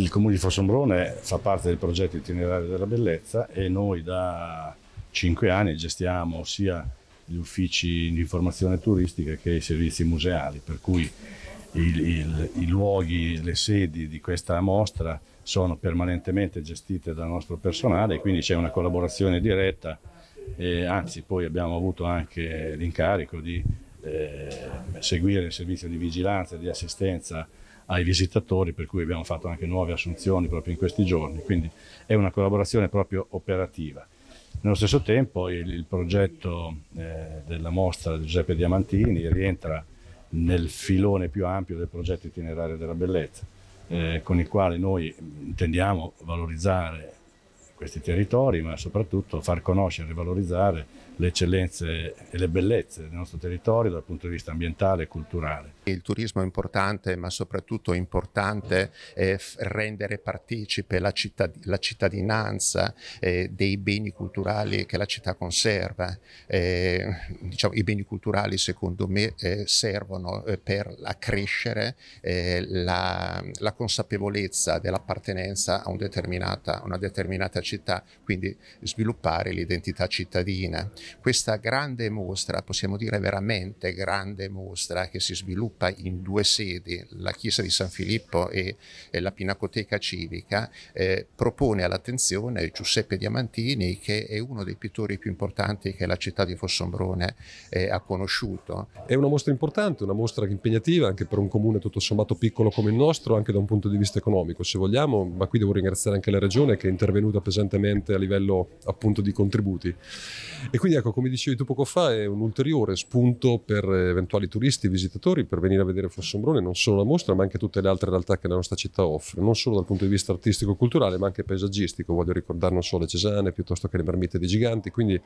Il comune di Fossombrone fa parte del progetto itinerario della bellezza e noi da cinque anni gestiamo sia gli uffici di informazione turistica che i servizi museali, per cui il, il, i luoghi, le sedi di questa mostra sono permanentemente gestite dal nostro personale, e quindi c'è una collaborazione diretta e anzi poi abbiamo avuto anche l'incarico di eh, seguire il servizio di vigilanza e di assistenza ai visitatori, per cui abbiamo fatto anche nuove assunzioni proprio in questi giorni, quindi è una collaborazione proprio operativa. Nello stesso tempo il, il progetto eh, della mostra di Giuseppe Diamantini rientra nel filone più ampio del progetto itinerario della bellezza, eh, con il quale noi intendiamo valorizzare questi territori, ma soprattutto far conoscere e valorizzare le eccellenze e le bellezze del nostro territorio dal punto di vista ambientale e culturale. Il turismo è importante, ma soprattutto è importante eh, rendere partecipe la, cittad la cittadinanza eh, dei beni culturali che la città conserva. Eh, diciamo, I beni culturali, secondo me, eh, servono eh, per accrescere eh, la, la, consapevolezza dell'appartenenza a, un a una determinata città città, quindi sviluppare l'identità cittadina. Questa grande mostra, possiamo dire veramente grande mostra, che si sviluppa in due sedi, la Chiesa di San Filippo e, e la Pinacoteca Civica, eh, propone all'attenzione Giuseppe Diamantini, che è uno dei pittori più importanti che la città di Fossombrone eh, ha conosciuto. È una mostra importante, una mostra impegnativa anche per un comune tutto sommato piccolo come il nostro, anche da un punto di vista economico, se vogliamo, ma qui devo ringraziare anche la Regione che è intervenuta per pesantemente a livello appunto di contributi. E quindi ecco, come dicevi tu poco fa, è un ulteriore spunto per eventuali turisti, visitatori, per venire a vedere Fossombrone, non solo la mostra, ma anche tutte le altre realtà che la nostra città offre, non solo dal punto di vista artistico-culturale, ma anche paesaggistico. Voglio ricordare non solo le Cesane, piuttosto che le marmite dei giganti, quindi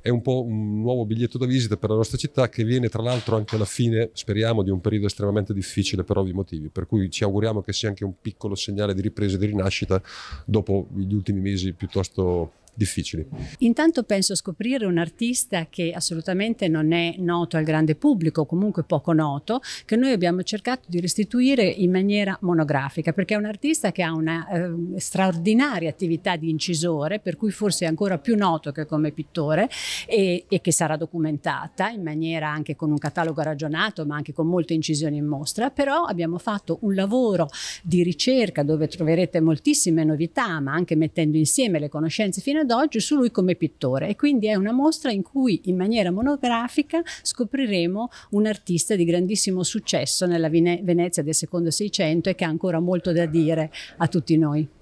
è un po' un nuovo biglietto da visita per la nostra città che viene tra l'altro anche alla fine, speriamo, di un periodo estremamente difficile per ovvi motivi, per cui ci auguriamo che sia anche un piccolo segnale di ripresa e di rinascita dopo gli ultimi mesi piuttosto difficili. Intanto penso scoprire un artista che assolutamente non è noto al grande pubblico, comunque poco noto, che noi abbiamo cercato di restituire in maniera monografica, perché è un artista che ha una eh, straordinaria attività di incisore, per cui forse è ancora più noto che come pittore e, e che sarà documentata in maniera anche con un catalogo ragionato, ma anche con molte incisioni in mostra, però abbiamo fatto un lavoro di ricerca dove troverete moltissime novità, ma anche mettendo insieme le conoscenze fino ad ad oggi su lui come pittore e quindi è una mostra in cui in maniera monografica scopriremo un artista di grandissimo successo nella Venezia del secondo Seicento e che ha ancora molto da dire a tutti noi.